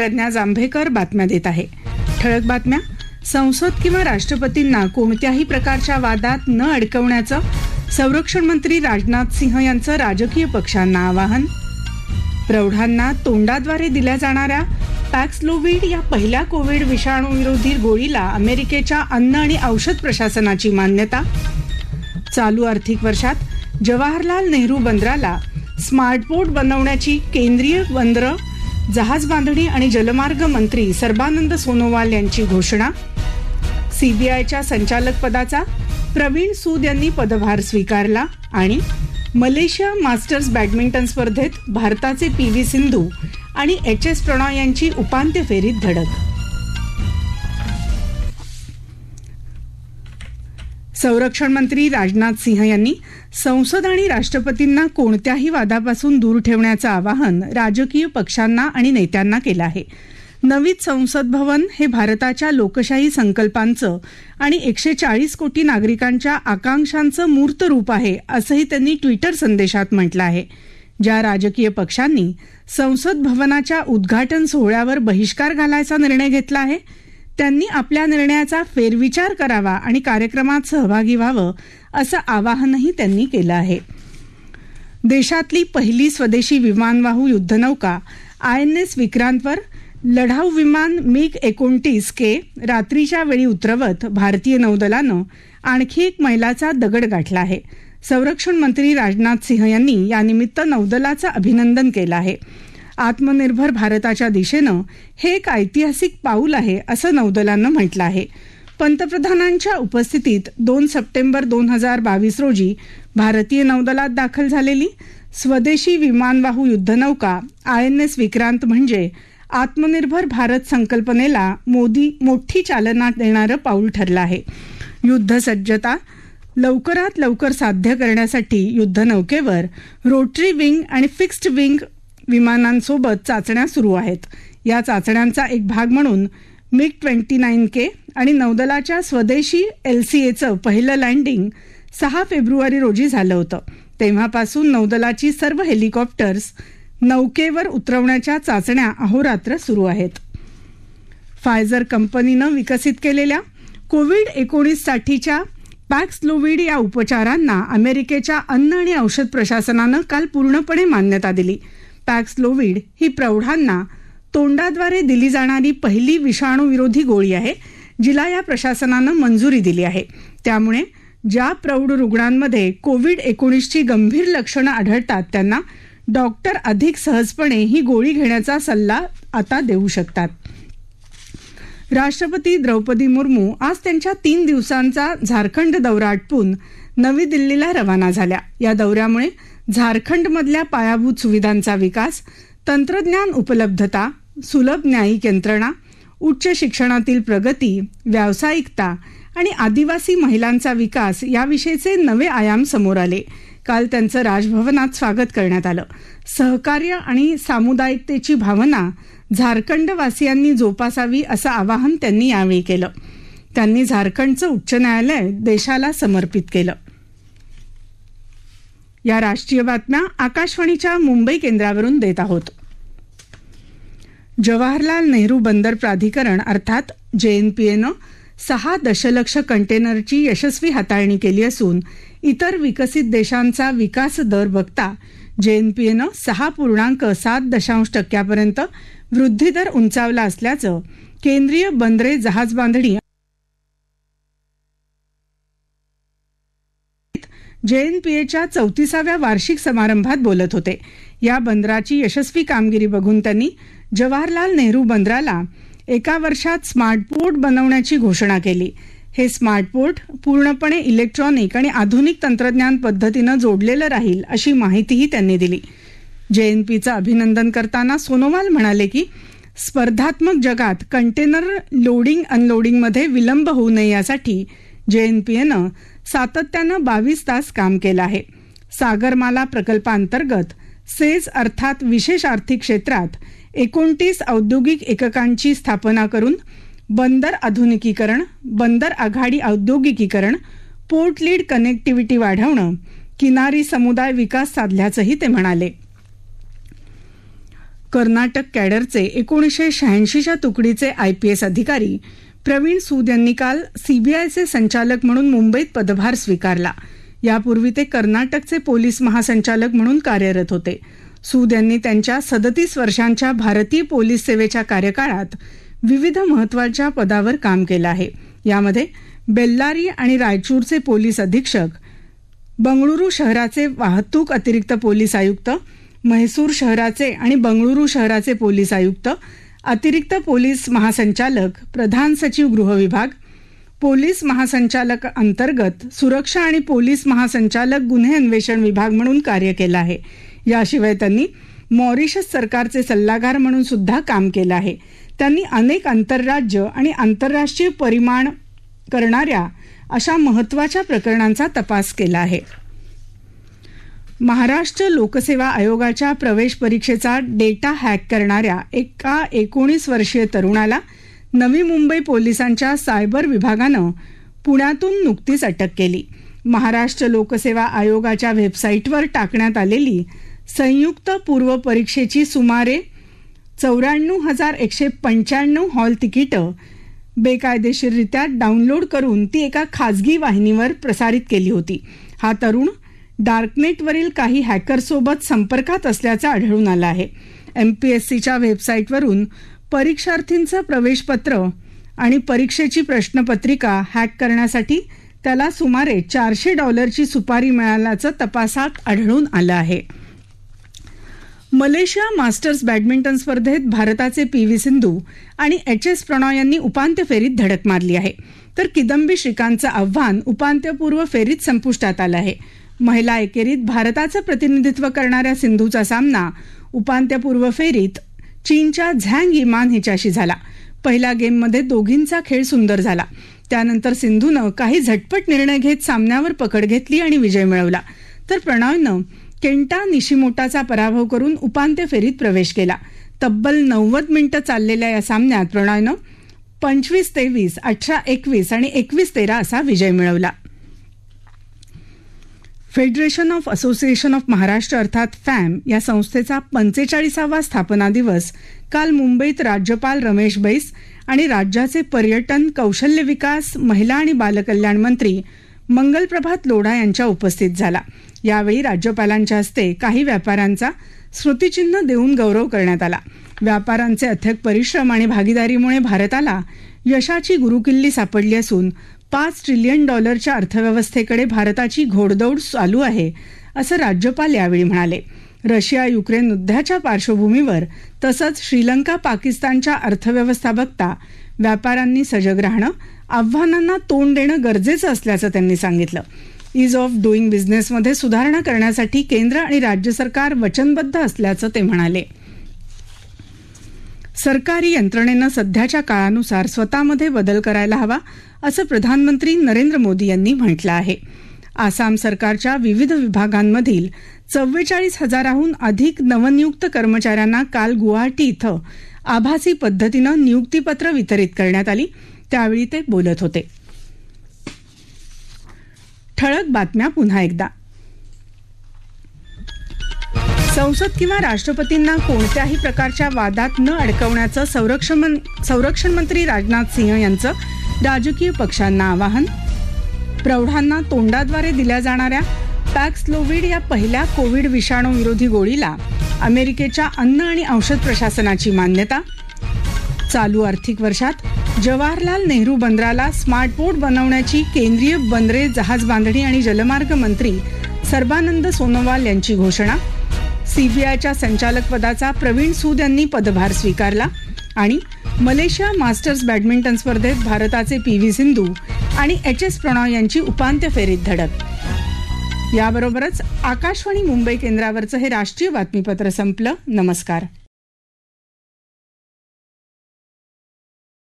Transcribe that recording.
प्रज्ञा जांभेकर बातम्या देत आहे ठळक बातम्या संसद किंवा राष्ट्रपतींना कोणत्याही प्रकारच्या वादात न अडकवण्याचं संरक्षण मंत्री राजनाथ सिंह यांचं राजकीय पक्षांना आवाहन प्रौढांना तोंडाद्वारे दिल्या जाणाऱ्या पॅक्सलोविड या पहिल्या कोविड विषाणूविरोधी गोळीला अमेरिकेच्या अन्न आणि औषध प्रशासनाची मान्यता चालू आर्थिक वर्षात जवाहरलाल नेहरू बंदराला स्मार्ट पोर्ट बनवण्याची केंद्रीय बंदर जहाज बांधणी आणि जलमार्ग मंत्री सर्बानंद सोनोवाल यांची घोषणा सीबीआयच्या संचालक पदाचा प्रवीण सूद यांनी पदभार स्वीकारला आणि मलेशिया मास्टर्स बॅडमिंटन स्पर्धेत भारताचे पी व्ही सिंधू आणि एच एस प्रणॉय यांची उपांत्य फेरीत धडक संरक्षण मंत्री राजनाथ सिंह यांनी संसद आणि राष्ट्रपतींना कोणत्याही वादापासून दूर ठेवण्याचं आवाहन राजकीय पक्षांना आणि नेत्यांना केलं आहे नवीन संसद भवन हे भारताच्या लोकशाही संकल्पांचं आणि एकशे चाळीस कोटी नागरिकांच्या आकांक्षांचं मूर्त रूप आहे असंही त्यांनी ट्विटर संदेशात म्हटलं आहे ज्या राजकीय पक्षांनी संसद भवनाच्या उद्घाटन सोहळ्यावर बहिष्कार घालायचा निर्णय घेतला आहे त्यांनी आपल्या निर्णयाचा फेरविचार करावा आणि कार्यक्रमात सहभागी व्हावं असं आवाहनही त्यांनी केलं आहे देशातली पहिली स्वदेशी विमानवाहू युद्धनौका आय एन एस विक्रांतवर लढाऊ विमान मिग एकोणतीस के रात्रीच्या वेळी उतरवत भारतीय नौदलानं आणखी एक मैलाचा दगड गाठला आहे संरक्षण मंत्री राजनाथ सिंह यांनी यानिमित्त नौदलाचं अभिनंदन केलं आहे आत्मनिर्भर भारताच्या दिशेनं हे एक ऐतिहासिक पाऊल आहे असं नौदलानं म्हटलं आहे पंतप्रधानांच्या उपस्थितीत दोन सप्टेंबर दोन हजार बावीस रोजी भारतीय नौदलात दाखल झालेली स्वदेशी विमानवाहू युद्धनौका आय एन एस विक्रांत म्हणजे आत्मनिर्भर भारत संकल्पनेला मोदी मोठी चालना देणारं पाऊल ठरलं आहे युद्धसज्जता लवकरात लवकर साध्य करण्यासाठी युद्धनौकेवर रोटरी विंग आणि फिक्स्ड विंग विमानांसोबत चाचण्या सुरू आहेत या चाचण्यांचा एक भाग म्हणून मिग ट्वेंटी नाईन के आणि नौदलाच्या स्वदेशी एलसीएचं पहिलं लँडिंग सहा फेब्रुवारी रोजी झालं होतं तेव्हापासून नौदलाची सर्व हेलिकॉप्टर्स नौकेवर उतरवण्याच्या चाचण्या अहोरात्र सुरू आहेत फायझर कंपनीनं विकसित केलेल्या कोविड एकोणीस साठीच्या पॅक्सलोविड या उपचारांना अमेरिकेच्या अन्न आणि औषध प्रशासनानं काल पूर्णपणे मान्यता दिली पॅक्सलोविड ही प्रौढांना तोंडाद्वारे दिली जाणारी पहिली विषाणूविरोधी गोळी आहे जिला या प्रशासनानं मंजुरी दिली आहे त्यामुळे ज्या प्रौढ रुग्णांमध्ये कोविड एकोणीसची गंभीर लक्षणं आढळतात त्यांना डॉक्टर अधिक सहजपणे ही गोळी घेण्याचा सल्ला आता देऊ शकतात राष्ट्रपती द्रौपदी मुर्मू आज त्यांच्या तीन दिवसांचा झारखंड दौरा आटपून नवी दिल्लीला रवाना झाल्या या दौऱ्यामुळे झारखंडमधल्या पायाभूत सुविधांचा विकास तंत्रज्ञान उपलब्धता सुलभ न्यायिक यंत्रणा उच्च शिक्षणातील प्रगती व्यावसायिकता आणि आदिवासी महिलांचा विकास याविषयीचे नवे आयाम समोर आले काल त्यांचं राजभवनात स्वागत करण्यात आलं सहकार्य आणि सामुदायिकतेची भावना झारखंडवासियांनी जोपासावी असं आवाहन त्यांनी यावेळी केलं त्यांनी झारखंडचं उच्च न्यायालय देशाला समर्पित केलं या राष्ट्रीय बातम्या आकाशवाणीच्या मुंबई केंद्रावरून देत आहोत जवाहरलाल नेहरू बंदर प्राधिकरण अर्थात जेएनपीएनं सहा दशलक्ष कंटेनरची यशस्वी हाताळणी केली असून इतर विकसित देशांचा विकास दर बघता जेएनपीएनं सहा पूर्णांक सात दशांश टक्क्यापर्यंत वृद्धी दर उंचावला असल्याचं केंद्रीय बंदरे जहाज बांधणी जेएनपीएच्या चौतीसाव्या वार्षिक समारंभात बोलत होते या बंदराची यशस्वी कामगिरी बघून त्यांनी जवाहरलाल नेहरू बंदराला एका वर्षात स्मार्ट पोर्ट बनवण्याची घोषणा केली हे स्मार्ट पोर्ट पूर्णपणे इलेक्ट्रॉनिक आणि आधुनिक तंत्रज्ञान पद्धतीनं जोडलेलं राहील अशी माहितीही त्यांनी दिली जेएनपीचं अभिनंदन करताना सोनोवाल म्हणाले की स्पर्धात्मक जगात कंटेनर लोडिंग अनलोडिंगमध्ये विलंब होऊ नये यासाठी जेएनपीएनं सातत्यानं बावीस तास काम केलं आहे सागरमाला प्रकल्पांतर्गत सेज अर्थात विशेष आर्थिक क्षेत्रात एकोणतीस औद्योगिक एककांची स्थापना करून बंदर आधुनिकीकरण बंदर आघाडी औद्योगिकीकरण पोर्ट लीड कनेक्टिव्हिटी वाढवणं किनारी समुदाय विकास साधल्याचंही ते म्हणाले कर्नाटक कॅडरचे एकोणीसशे शहाऐंशीच्या तुकडीचे आयपीएस अधिकारी प्रवीण सूद यांनी काल सीबीआयचे संचालक म्हणून मुंबईत पदभार स्वीकारला यापूर्वी ते कर्नाटकचे पोलीस महासंचालक म्हणून कार्यरत होते सूद यांनी त्यांच्या सदतीस वर्षांच्या भारतीय पोलीस सेवेच्या कार्यकाळात विविध महत्वाच्या पदावर काम केलं आहे यामध्ये बेल्लारी आणि रायचूरचे पोलीस अधीक्षक बंगळुरू शहराचे वाहतूक अतिरिक्त पोलीस आयुक्त म्हैसूर शहराचे आणि बंगळुरू शहराचे पोलीस आयुक्त अतिरिक्त पोलीस महासंचालक प्रधान सचिव गृह विभाग पोलीस महासंचालक अंतर्गत सुरक्षा आणि पोलीस महासंचालक गुन्हे अन्वेषण विभाग म्हणून कार्य केलं आहे याशिवाय त्यांनी मॉरिशस सरकारचे सल्लागार म्हणून सुद्धा काम केलं आहे त्यांनी अनेक आंतरराज्य आणि आंतरराष्ट्रीय परिमाण करणाऱ्या अशा महत्त्वाच्या प्रकरणांचा तपास केला आहे महाराष्ट्र लोकसेवा आयोगाच्या प्रवेश परीक्षेचा डेटा हॅक करणाऱ्या एका एकोणीस वर्षीय तरुणाला नवी मुंबई पोलिसांच्या सायबर विभागानं पुण्यातून नुकतीच अटक केली महाराष्ट्र लोकसेवा आयोगाच्या वेबसाईटवर टाकण्यात आलेली संयुक्त पूर्व परीक्षेची सुमारे चौऱ्याण्णव हजार एकशे पंच्याण्णव हॉल तिकीटं बेकायदेशीररित्या डाउनलोड करून ती एका खाजगी वाहिनीवर प्रसारित केली होती हा तरुण डार्कनेटवरील काही हॅकरसोबत संपर्कात असल्याचं आढळून आलं आहे एमपीएससीच्या वेबसाईटवरून परीक्षार्थींचं प्रवेशपत्र आणि परीक्षेची प्रश्नपत्रिका हॅक करण्यासाठी त्याला सुमारे चारशे डॉलरची सुपारी मिळाल्याचं तपासात आढळून आलं आहे मलेशिया मास्टर्स बॅडमिंटन स्पर्धेत भारताचे पी व्ही सिंधू आणि एच एस प्रणॉय यांनी उपांत्य फेरीत धडक मारली आहे तर किदंबी श्रीकांतचं आव्हान उपांत्यपूर्व फेरीत संपुष्टात आलं आहे महिला एकेरीत भारताचं प्रतिनिधित्व करणाऱ्या सिंधूचा सामना उपांत्यपूर्व फेरीत चीनच्या झँग इमान हिच्याशी झाला पहिल्या गेममध्ये दोघींचा खेळ सुंदर झाला त्यानंतर सिंधूनं काही झटपट निर्णय घेत सामन्यावर पकड घेतली आणि विजय मिळवला तर प्रणॉयनं केंटा निशिमोटाचा पराभव करून उपांत्य फेरीत प्रवेश केला तब्बल नव्वद मिनिटं चाललेल्या या सामन्यात प्रणॉयनं पंचवीस तेवीस अठरा एकवीस आणि एकवीस तेरा असा विजय मिळवला federation of association of Maharashtra अर्थात फॅम या संस्थेचा पंचेचाळीसावा स्थापना दिवस काल मुंबईत राज्यपाल रमेश बैस आणि राज्याचे पर्यटन कौशल्य विकास महिला आणि बालकल्याण मंत्री मंगलप्रभात लोढा यांच्या उपस्थित झाला यावेळी राज्यपालांच्या हस्ते काही व्यापाऱ्यांचा स्मृतिचिन्ह देऊन गौरव करण्यात आला व्यापाऱ्यांचे अथक परिश्रम आणि भागीदारीमुळे भारताला यशाची गुरुकिल्ली सापडली असून पाच ट्रिलियन डॉलरच्या अर्थव्यवस्थेकडे भारताची घोडदौड चालू आहे असं राज्यपाल यावेळी म्हणाले रशिया युक्रेन युद्धाच्या पार्श्वभूमीवर तसंच श्रीलंका पाकिस्तानच्या अर्थव्यवस्था बघता व्यापाऱ्यांनी सजग राहणं आव्हानांना तोंड देणं गरजेचं असल्याचं त्यांनी सांगितलं इज ऑफ डुईंग बिझनेसमध्ये सुधारणा करण्यासाठी केंद्र आणि राज्य सरकार वचनबद्ध असल्याचं ते म्हणाले सरकारी यंत्रणेनं सध्याच्या काळानुसार स्वतःमध्ये बदल करायला हवा असं प्रधानमंत्री नरेंद्र मोदी यांनी म्हटलं आहे आसाम सरकारच्या विविध विभागांमधील चव्वेचाळीस हजाराहून अधिक नवनियुक्त कर्मचाऱ्यांना काल गुवाहाटी इथं आभासी पद्धतीनं नियुक्तीपत्र वितरित करण्यात आली त्यावेळी ते बोलत होते ठळक बातम्या पुन्हा एकदा संसद किंवा राष्ट्रपतींना कोणत्याही प्रकारच्या वादात न अडकवण्याचं संरक्षण संरक्षण मंत्री राजनाथ सिंह यांचं राजकीय पक्षांना आवाहन प्रौढांना तोंडाद्वारे दिल्या जाणाऱ्या पॅक्सलोविड या पहिल्या कोविड विषाणू विरोधी गोळीला अमेरिकेच्या अन्न आणि औषध प्रशासनाची मान्यता चालू आर्थिक वर्षात जवाहरलाल नेहरू बंदराला स्मार्ट पोर्ट बनवण्याची केंद्रीय बंदरे जहाज बांधणी आणि जलमार्ग मंत्री सर्बानंद सोनोवाल यांची घोषणा सीबीआयच्या पदाचा प्रवीण सूद यांनी पदभार स्वीकारला आणि मलेशिया मास्टर्स बॅडमिंटन स्पर्धेत भारताचे पी व्ही सिंधू आणि एच एस प्रणॉय यांची उपांत्य फेरीत धडक याबरोबरच आकाशवाणी मुंबई केंद्रावरचं हे राष्ट्रीय बातमीपत्र संपलं नमस्कार